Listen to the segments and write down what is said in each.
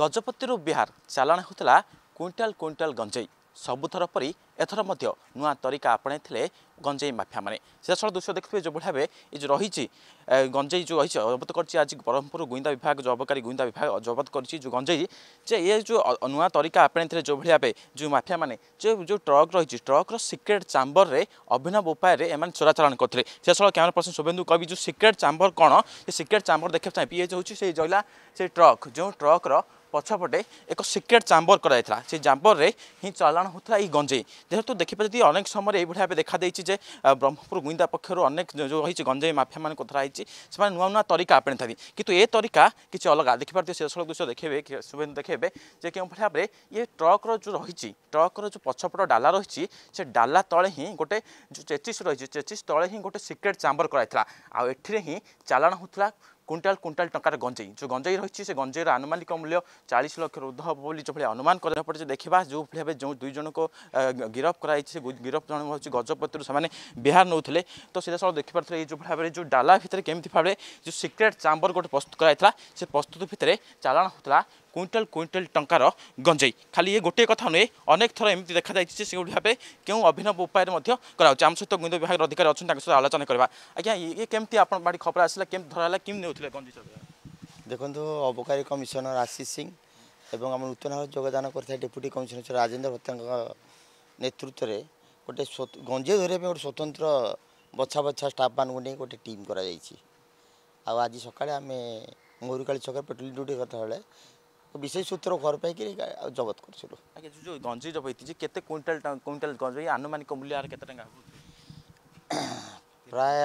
ଗଜପତିରୁ ବିହାର ଚାଲାଣ ହେଉଥିଲା quintal quintal ଗଞ୍ଜେଇ ସବୁଥର ପରି ଏଥର ମଧ୍ୟ ନୂଆ ତରିକା ଆପଣେଇଥିଲେ ଗଞ୍ଜେଇ ମାଫିଆମାନେ ସିଧାସଳଖ ଦୃଶ୍ୟ ଦେଖିଥିବେ ଯେଉଁଭଳି ଭାବେ ଏ ଯେଉଁ ରହିଛି ଗଞ୍ଜେଇ ଯେଉଁ ରହିଛି ଜବତ କରିଛି ଆଜି ବ୍ରହ୍ମପୁର ଗୁଇନ୍ଦା ବିଭାଗ ଜବକାରୀ ଗୁଇନ୍ଦା ବିଭାଗ ଜବତ କରିଛି ଯେଉଁ ଗଞ୍ଜେଇ ଯେ ଏ ଯେଉଁ ନୂଆ ତରିକା ଆପଣେଇଥିଲେ ଯେଉଁଭଳି ଭାବେ ଯେଉଁ ମାଫିଆମାନେ ଯେଉଁ ଯେଉଁ ଟ୍ରକ୍ ରହିଛି ଟ୍ରକ୍ର ସିକ୍ରେଟ୍ ଚାମ୍ବରରେ ଅଭିନବ ଉପାୟରେ ଏମାନେ ଚୋରାଚାଲାଣ କରିଥିଲେ ସିଧାସଳଖ କ୍ୟାମେରା ପର୍ସନ ଶୁଭେନ୍ଦୁ କବି ଯେଉଁ ସିକ୍ରେଟ୍ ଚାମ୍ବର କ'ଣ ସେ ସିକ୍ରେଟ୍ ଚାମ୍ବର ଦେଖିବା ଚାହିଁବି ଇଏ ହେଉଛି ସେଇ ରହିଲା ସେଇ ଟ୍ରକ୍ ଯେଉଁ ଟ୍ରକ୍ର ପଛପଟେ ଏକ ସିକ୍ରେଟ୍ ଚାମ୍ବର କରାଯାଇଥିଲା ସେ ଚାମ୍ବରରେ ହିଁ ଚାଲାଣ ହେଉଥିଲା ଏଇ ଗଞ୍ଜେଇ যেহেতু দেখিবা যদি অনেক সময় এইভাবে ভাবে দেখা দিয়েছি যে ব্রহ্মপুর গুইন্দা পক্ষর অনেক যে হয়েছে গঞ্জেই মাফিয়া মানে কথা হয়েছে সে নূয়া নূয়া তরিকা আপনি থাকে কিন্তু এ তরিকা কিছু অলগা দেখিপার দিদি শেষ দৃশ্য দেখবে শুভেন্দু দেখবে যে কেউভাবে ভাবে ইয়ে ট্রক যে রয়েছে ট্রক্র যে পছপট ডালা রয়েছে সে ডালা তলে হি গোটে চেচিস রয়েছে চেচিস তলে হি গোটে সিক্রেট চাম্বর করা হয়েছিল আঠি হি চালাণ হোলা কুইন্টাল কুইন্টাল টঙ্কার গঞ্জেই যে গঞ্জেই রয়েছে সে গঞ্জেইর আনুমানিক মূল্য চাশ লক্ষ ঊর্ধ্ব হব বলে যেভাবে অনুমান করা পড়ছে দেখা যেভাবে ভাবে যে দুই জনক গিরফ করা হয়েছে গিরফ জন হচ্ছে গজপতির সে বিহার নৌলে তো সেটা সব দেখিপারে এই যেভাবে ভাবে যে ডালা ভিতরে কেমি ভাবে যে সিক্রেট চাম্বর গোটে প্রস্তুত করা সে প্রস্তুত ভিতরে চালাণ হোলা কুইন্টাল কুইন্টাল টঙ্কার গঞ্জেই খালি ইয়ে গোটিয়ে কথা নুহে অনেক থর এমনি দেখা যাই যে সেগুলি ভাবে কেউ অভিনব উপায় মধ্যে করা হচ্ছে আমার সহ গোয়েন্দা বিভাগের অধিকারী অনেক তাঁর সহ আলোচনা করা আজ্ঞা ইয়ে কমিটি আপনার বাড়ি খবর আসলে কেমন ধরা হল কেমি নেওয়া গঞ্জি দেখুন অবকারী কমিশনার আশিষ সিং এবং আমার নূতন ভাবে যোগদান করে ডেপুটি কমিশনার রাজেন্দ্র ভত্তাঙ্ক নেতৃত্বে গোটে গঞ্জে ধরিয়া গোটে স্বতন্ত্র বছা বছা স্টাফ মানুষ নিয়ে গোটে টিম করা যাই আজ সকালে আমি ময়ূরকালী ছকের পেট্রোল ডিউটি করতে বেড়ে বিশেষ সূত্র ঘর পাইকি জবত করছিল আগে যে গঞ্জি জব হয়েছে কেতে কুইন্টাল কুইন্টাল গঞ্জি আনুমানিক মূল্য আর কেতে টাকা প্রায়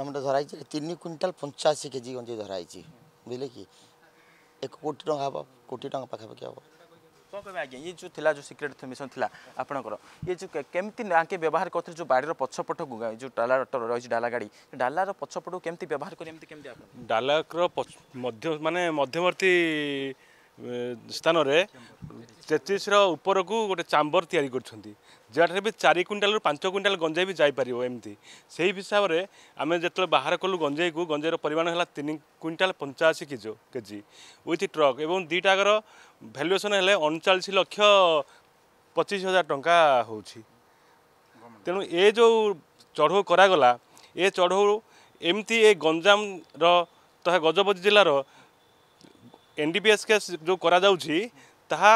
ଆମର ଧରା ହେଇଛି ତିନି କୁଇଣ୍ଟାଲ ପଞ୍ଚାଅଶୀ କେଜି ଗଞ୍ଜି ଧରା ହେଇଛି ବୁଝିଲେ କି ଏକ କୋଟି ଟଙ୍କା ହେବ କୋଟି ଟଙ୍କା ପାଖାପାଖି ହେବ କ'ଣ କହିବେ ଆଜ୍ଞା ଇଏ ଯେଉଁ ଥିଲା ଯେଉଁ ସିକ୍ରେଟ୍ ମିଶନ ଥିଲା ଆପଣଙ୍କର ଇଏ ଯେଉଁ କେମିତି ଆଙ୍କେ ବ୍ୟବହାର କରିଥିଲେ ଯେଉଁ ବାଡ଼ିର ପଛପଟକୁ ଯେଉଁ ଡାଲା ରହିଛି ଡାଲା ଗାଡ଼ି ଡାଲାର ପଛପଟକୁ କେମିତି ବ୍ୟବହାର କରି ଏମିତି କେମିତି ଡାଲାର ମଧ୍ୟ ମାନେ ମଧ୍ୟବର୍ତ୍ତୀ ସ୍ଥାନରେ ତେତିଶର ଉପରକୁ ଗୋଟେ ଚାମ୍ବର ତିଆରି କରିଛନ୍ତି ଯେଉଁଠାରେ ବି ଚାରି କୁଇଣ୍ଟାଲରୁ ପାଞ୍ଚ କୁଇଣ୍ଟାଲ ଗଞ୍ଜେଇ ବି ଯାଇପାରିବ ଏମିତି ସେହି ହିସାବରେ ଆମେ ଯେତେବେଳେ ବାହାର କଲୁ ଗଞ୍ଜେଇକୁ ଗଞ୍ଜେଇର ପରିମାଣ ହେଲା ତିନି କୁଇଣ୍ଟାଲ ପଞ୍ଚାଅଶୀ କିଲୋ କେଜି ୱିଥ୍ ଟ୍ରକ୍ ଏବଂ ଦୁଇଟାକର ଭ୍ୟାଲୁଏସନ୍ ହେଲେ ଅଣଚାଳିଶ ଲକ୍ଷ ପଚିଶ ହଜାର ଟଙ୍କା ହେଉଛି ତେଣୁ ଏ ଯେଉଁ ଚଢ଼ଉ କରାଗଲା ଏ ଚଢ଼ଉ ଏମିତି ଏ ଗଞ୍ଜାମର ତଥା ଗଜପତି ଜିଲ୍ଲାର এনডিপিএস কেস যে করা যাচ্ছে তাহা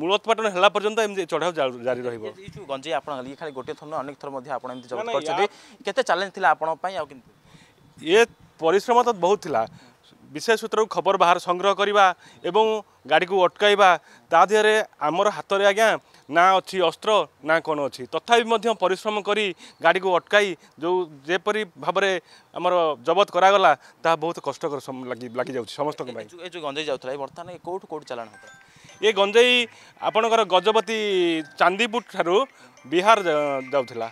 মূলোৎপাটন হেলা পর্যন্ত এমনি চড়াও জারি রহব গঞ্জেই আপনার খালি গোটে থর অনেক থর আপনার এমনি জব করছেন কেতে চ্যালেঞ্জ লা আপনার পাই আউ কিন্তু ইয়ে পরিশ্রম তো বহুত লা বিশেষ সূত্রর খবর বাহার সংগ্রহ করা এবং গাড়ি অটকাইবা তা দেহরে আমার হাতরে আজ্ঞা ନା ଅଛି ଅସ୍ତ୍ର ନା କ'ଣ ଅଛି ତଥାପି ମଧ୍ୟ ପରିଶ୍ରମ କରି ଗାଡ଼ିକୁ ଅଟକାଇ ଯେଉଁ ଯେପରି ଭାବରେ ଆମର ଜବତ କରାଗଲା ତାହା ବହୁତ କଷ୍ଟକର ଲାଗିଯାଉଛି ସମସ୍ତଙ୍କ ପାଇଁ ଏ ଯେଉଁ ଗଞ୍ଜେଇ ଯାଉଥିଲା ବର୍ତ୍ତମାନ କେଉଁଠୁ କେଉଁଠି ଚାଲାଣ ହେଉଥିଲା ଏ ଗଞ୍ଜେଇ ଆପଣଙ୍କର ଗଜପତି ଚାନ୍ଦିପୁର ଠାରୁ ବିହାର ଯାଉଥିଲା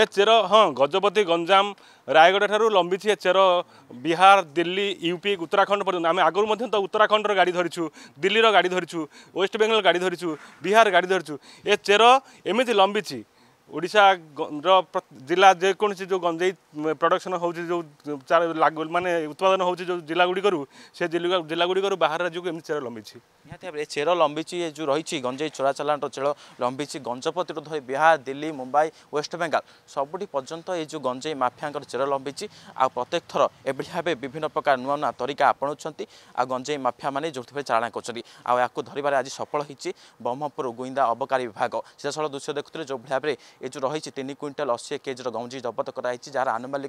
ଏ ଚେର ହଁ ଗଜପତି ଗଞ୍ଜାମ ରାୟଗଡ଼ା ଠାରୁ ଲମ୍ବିଛି ଏ ଚେର ବିହାର ଦିଲ୍ଲୀ ୟୁପି ଉତ୍ତରାଖଣ୍ଡ ପର୍ଯ୍ୟନ୍ତ ଆମେ ଆଗରୁ ମଧ୍ୟ ତ ଉତ୍ତରାଖଣ୍ଡର ଗାଡ଼ି ଧରିଛୁ ଦିଲ୍ଲୀର ଗାଡ଼ି ଧରିଛୁ ୱେଷ୍ଟବେଙ୍ଗଲ ଗାଡ଼ି ଧରିଛୁ ବିହାର ଗାଡ଼ି ଧରିଛୁ ଏ ଚେର ଏମିତି ଲମ୍ବିଛି ଓଡ଼ିଶା ର ଜିଲ୍ଲା ଯେକୌଣସି ଯେଉଁ ଗଞ୍ଜେଇ ପ୍ରଡ଼କ୍ସନ୍ ହେଉଛି ଯେଉଁ ଲାଗୁ ମାନେ ଉତ୍ପାଦନ ହେଉଛି ଯେଉଁ ଜିଲ୍ଲା ଗୁଡ଼ିକରୁ ସେ ଜିଲ୍ଲା ଗୁଡ଼ିକରୁ ବାହାର ରାଜ୍ୟକୁ ଏମିତି ଚେର ଲମ୍ବିଛି ନିହାତି ଭାବରେ ଏ ଚେର ଲମ୍ବିଛି ଏ ଯେଉଁ ରହିଛି ଗଞ୍ଜେଇ ଚୋରା ଚାଲାଣର ଚେର ଲମ୍ବିଛି ଗଞ୍ଜପତିରୁ ଧରି ବିହାର ଦିଲ୍ଲୀ ମୁମ୍ବାଇ ୱେଷ୍ଟବେଙ୍ଗଲ ସବୁଠି ପର୍ଯ୍ୟନ୍ତ ଏ ଯେଉଁ ଗଞ୍ଜେଇ ମାଫିଆଙ୍କର ଚେର ଲମ୍ବିଛି ଆଉ ପ୍ରତ୍ୟେକ ଥର ଏଭଳି ଭାବେ ବିଭିନ୍ନ ପ୍ରକାର ନୂଆ ନୂଆ ତରିକା ଆପଣାଉଛନ୍ତି ଆଉ ଗଞ୍ଜେଇ ମାଫିଆମାନେ ଯେଉଁଥିପାଇଁ ଚାଳନା କରୁଛନ୍ତି ଆଉ ଏହାକୁ ଧରିବାରେ ଆଜି ସଫଳ ହୋଇଛି ବ୍ରହ୍ମପୁର ଗୁଇନ୍ଦା ଅବକାରୀ ବିଭାଗ ସେସଳ ଦୃଶ୍ୟ ଦେଖୁଥିଲେ ଯେଉଁଭଳି ଭାବରେ एउटा रहेछ तिन क्वेन्टाल असी केजि र गम्जि जबत गराइ जनुमा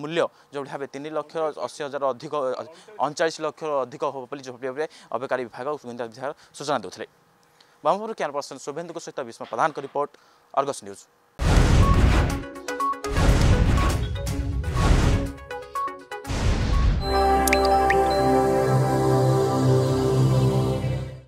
मूल्य जोडि भाव लक्ष अशी हजार अधिक अडचाइस लक्ष अधिक हो अबकारी विभाग विभाग सूचना देउे ब्रह्मपुर क्यमेरा पर्सन शुभेन्द्रको सहित विष् प्रधानको रिपोर्ट अर्गस न्यूज